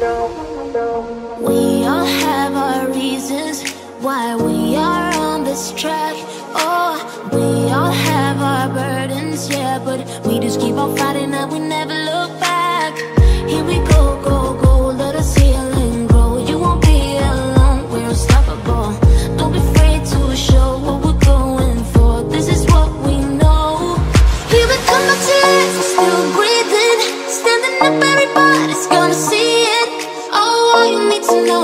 We all have our reasons why we are on this track. Oh, we all have our burdens, yeah, but we just keep on fighting and we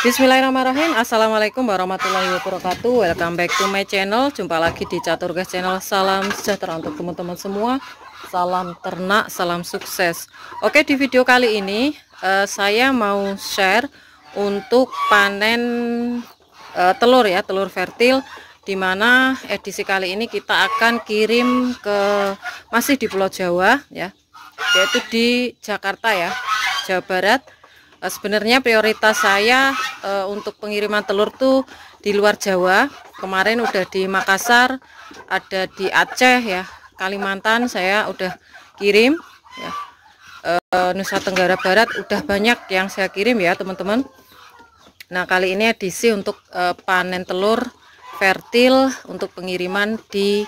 Bismillahirrahmanirrahim Assalamualaikum warahmatullahi wabarakatuh Welcome back to my channel Jumpa lagi di Catur Guys channel Salam sejahtera untuk teman-teman semua Salam ternak, salam sukses Oke di video kali ini uh, Saya mau share Untuk panen uh, Telur ya, telur vertil Dimana edisi kali ini Kita akan kirim ke Masih di Pulau Jawa ya Yaitu di Jakarta ya Jawa Barat Eh, sebenarnya prioritas saya eh, untuk pengiriman telur tuh di luar Jawa kemarin udah di Makassar ada di Aceh ya Kalimantan saya udah kirim ya eh, Nusa Tenggara Barat udah banyak yang saya kirim ya teman-teman Nah kali ini edisi untuk panen telur vertil untuk pengiriman di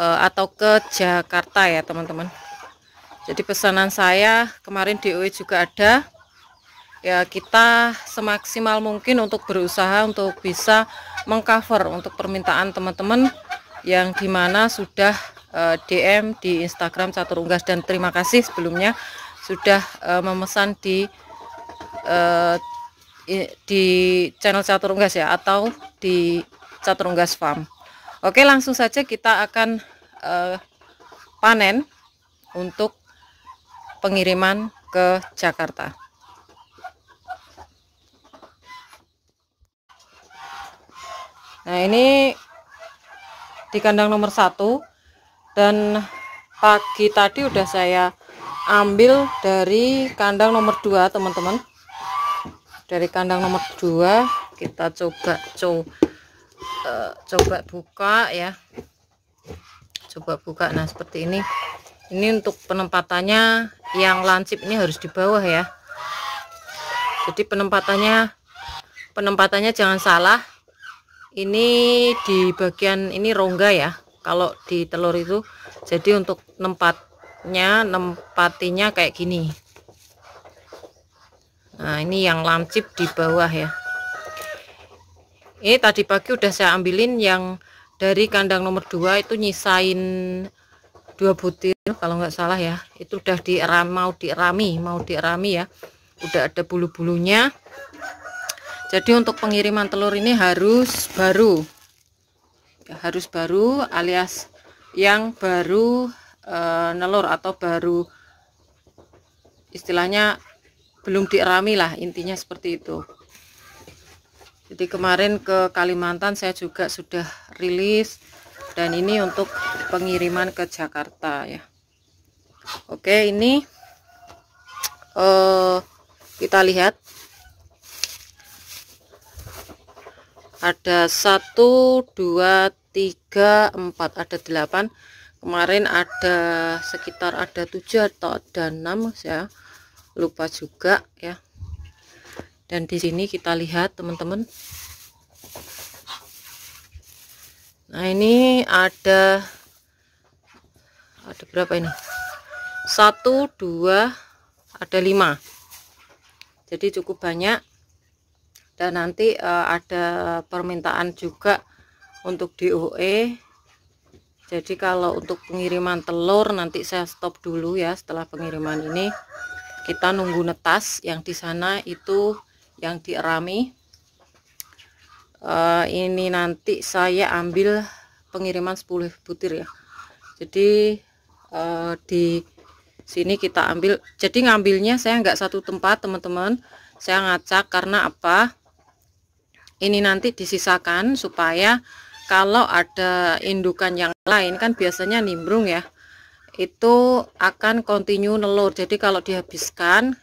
atau ke Jakarta ya teman-teman jadi pesanan saya kemarin di UI juga ada ya kita semaksimal mungkin untuk berusaha untuk bisa mengcover untuk permintaan teman-teman yang dimana sudah uh, eh, DM di Instagram Catur Unggas dan terima kasih sebelumnya sudah uh, memesan di uh, di channel Catur Unggas ya atau di Catur Unggas Farm. Oke langsung saja kita akan uh, panen untuk pengiriman ke Jakarta. nah ini di kandang nomor satu dan pagi tadi udah saya ambil dari kandang nomor dua teman-teman dari kandang nomor dua kita coba co uh, coba buka ya coba buka nah seperti ini ini untuk penempatannya yang lancip ini harus di bawah ya jadi penempatannya penempatannya jangan salah ini di bagian ini rongga ya kalau di telur itu jadi untuk tempatnya, nempatinya kayak gini nah ini yang lancip di bawah ya ini tadi pagi udah saya ambilin yang dari kandang nomor 2 itu nyisain dua butir kalau nggak salah ya itu udah dieram mau dierami mau dierami ya udah ada bulu-bulunya jadi untuk pengiriman telur ini harus baru ya, harus baru alias yang baru e, nelur atau baru istilahnya belum dierami lah intinya seperti itu jadi kemarin ke Kalimantan saya juga sudah rilis dan ini untuk pengiriman ke Jakarta ya Oke ini eh, kita lihat ada 1 2 3 4 ada 8 kemarin ada sekitar ada 7 atau ada 6 ya lupa juga ya dan di sini kita lihat teman-teman nah ini ada ada berapa ini 1 2 ada 5 jadi cukup banyak dan nanti uh, ada permintaan juga untuk DOE jadi kalau untuk pengiriman telur nanti saya stop dulu ya setelah pengiriman ini kita nunggu netas yang di sana itu yang dierami uh, eh, ini nanti saya ambil pengiriman 10 butir ya jadi uh, di sini kita ambil jadi ngambilnya saya nggak satu tempat teman-teman saya ngacak karena apa ini nanti disisakan supaya kalau ada indukan yang lain kan biasanya nimbrung ya itu akan continue nelur jadi kalau dihabiskan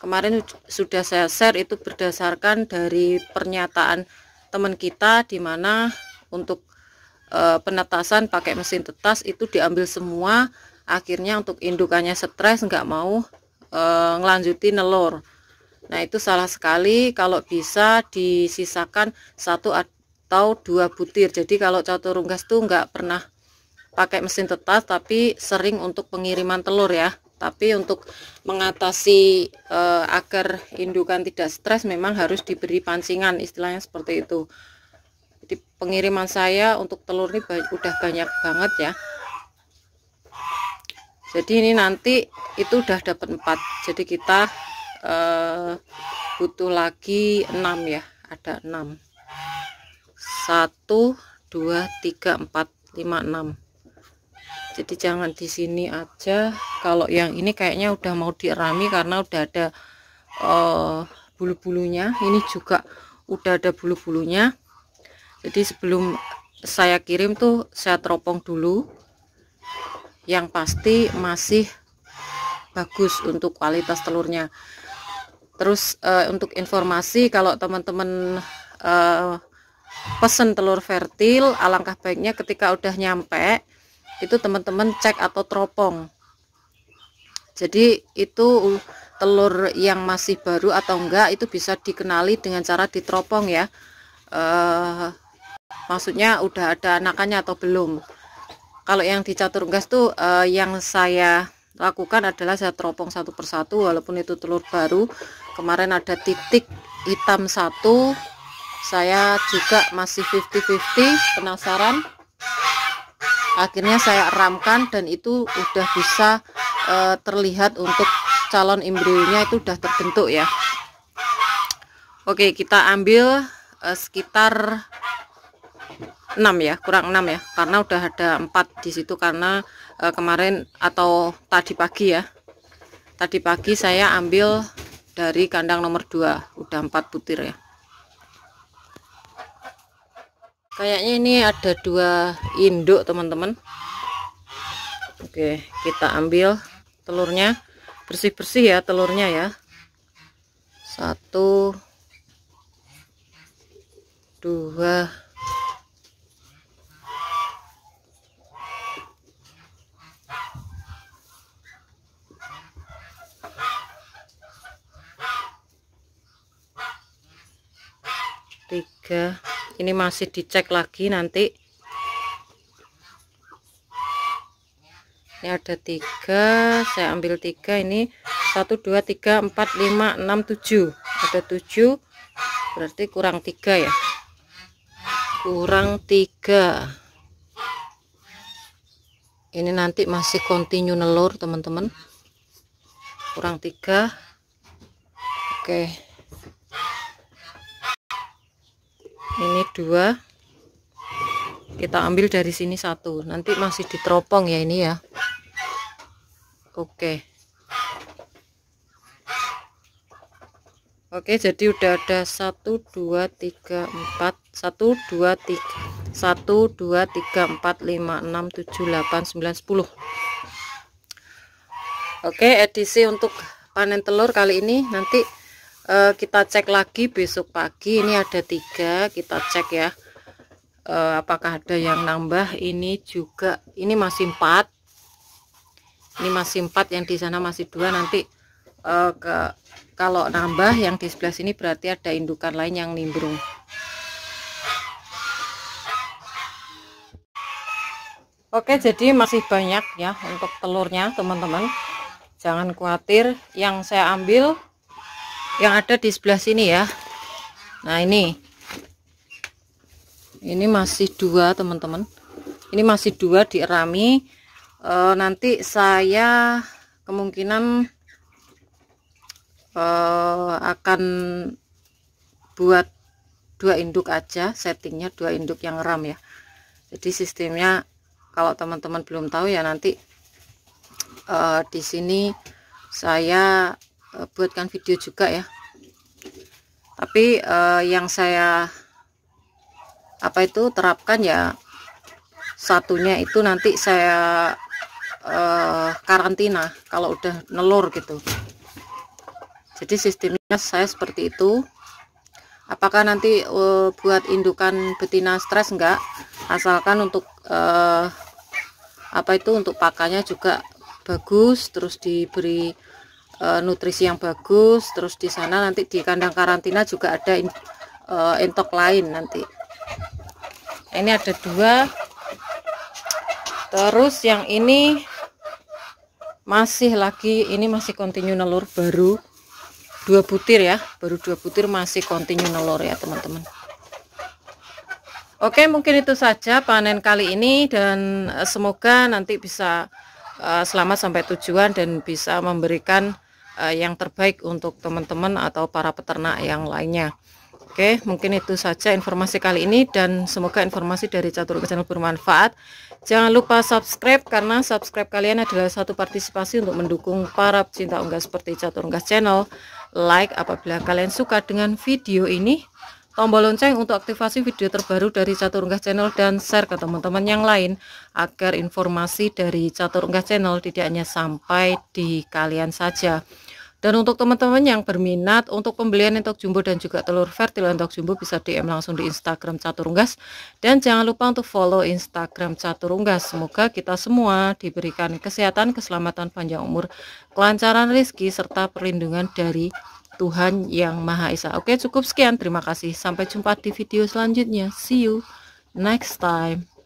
kemarin sudah saya share itu berdasarkan dari pernyataan teman kita di mana untuk e, penetasan pakai mesin tetas itu diambil semua akhirnya untuk indukannya stres nggak mau e, ngelanjuti nelur Nah itu salah sekali kalau bisa disisakan satu atau dua butir. Jadi kalau catur unggas tuh nggak pernah pakai mesin tetas tapi sering untuk pengiriman telur ya. Tapi untuk mengatasi e, agar indukan tidak stres memang harus diberi pancingan istilahnya seperti itu. Jadi pengiriman saya untuk telur ini udah banyak banget ya jadi ini nanti itu udah dapat empat jadi kita eh, butuh lagi 6 ya ada 6 1 2 3 4 5 6 jadi jangan di sini aja kalau yang ini kayaknya udah mau dirami karena udah ada eh, bulu-bulunya ini juga udah ada bulu-bulunya jadi sebelum saya kirim tuh saya teropong dulu yang pasti masih bagus untuk kualitas telurnya Terus uh, untuk informasi kalau teman-teman uh, pesen telur fertil, alangkah baiknya ketika udah nyampe itu teman-teman cek atau teropong. Jadi itu telur yang masih baru atau enggak itu bisa dikenali dengan cara diteropong ya. Uh, maksudnya udah ada anakannya atau belum. Kalau yang dicatur gas tuh uh, yang saya lakukan adalah saya teropong satu persatu walaupun itu telur baru kemarin ada titik hitam satu saya juga masih 50-50 penasaran akhirnya saya ramkan dan itu udah bisa e, terlihat untuk calon embryonya itu udah terbentuk ya Oke kita ambil e, sekitar 6 ya kurang 6 ya karena udah ada 4 di situ karena e, kemarin atau tadi pagi ya tadi pagi saya ambil dari kandang nomor 2 udah 4 butir ya kayaknya ini ada dua induk teman-teman Oke kita ambil telurnya bersih-bersih ya telurnya ya satu dua tiga ini masih dicek lagi nanti ini ada tiga saya ambil tiga ini satu dua tiga empat lima enam tujuh ada tujuh berarti kurang tiga ya kurang tiga ini nanti masih continue nelur teman-teman kurang tiga oke okay. ini dua kita ambil dari sini satu nanti masih diteropong ya ini ya oke oke jadi udah ada satu dua tiga empat satu dua tiga satu dua tiga empat lima enam tujuh delapan sembilan sepuluh oke edisi untuk panen telur kali ini nanti e, kita cek lagi besok pagi ini ada tiga kita cek ya e, apakah ada yang nambah ini juga ini masih empat ini masih empat yang di sana masih dua nanti e, ke kalau nambah yang di sebelah sini berarti ada indukan lain yang nimbrung Oke jadi masih banyak ya untuk telurnya teman-teman jangan khawatir yang saya ambil yang ada di sebelah sini ya nah ini ini masih dua teman-teman ini masih dua di erami e, eh, nanti saya kemungkinan e, akan buat dua induk aja settingnya dua induk yang ram ya jadi sistemnya kalau teman-teman belum tahu ya nanti e, di sini saya Eh, buatkan video juga ya tapi uh, yang saya apa itu terapkan ya satunya itu nanti saya uh, karantina kalau udah nelur gitu jadi sistemnya saya seperti itu apakah nanti uh, buat indukan betina stres enggak asalkan untuk uh, apa itu untuk pakannya juga bagus terus diberi e, nutrisi yang bagus terus di sana nanti di kandang karantina juga ada in, e, entok lain nanti ini ada dua terus yang ini masih lagi ini masih kontinu nelur baru dua butir ya baru dua butir masih kontinu nelur ya teman-teman Oke mungkin itu saja panen kali ini dan eh, semoga nanti bisa selamat sampai tujuan dan bisa memberikan Eh, yang terbaik untuk teman-teman atau para peternak yang lainnya Oke, mungkin itu saja informasi kali ini dan semoga informasi dari Catur Channel bermanfaat. Jangan lupa subscribe karena subscribe kalian adalah satu partisipasi untuk mendukung para pecinta unggas seperti Catur Unggas Channel. Like apabila kalian suka dengan video ini, tombol lonceng untuk aktivasi video terbaru dari Catur Unggas Channel dan share ke teman-teman yang lain agar informasi dari Catur Unggas Channel tidak hanya sampai di kalian saja. Dan untuk teman-teman yang berminat untuk pembelian entok jumbo dan juga telur vertil entok jumbo bisa DM langsung di Instagram Caturunggas dan jangan lupa untuk follow Instagram Caturunggas. Semoga kita semua diberikan kesehatan, keselamatan panjang umur, kelancaran rezeki serta perlindungan dari Tuhan yang Maha Esa. Oke, cukup sekian. Terima kasih. Sampai jumpa di video selanjutnya. See you next time.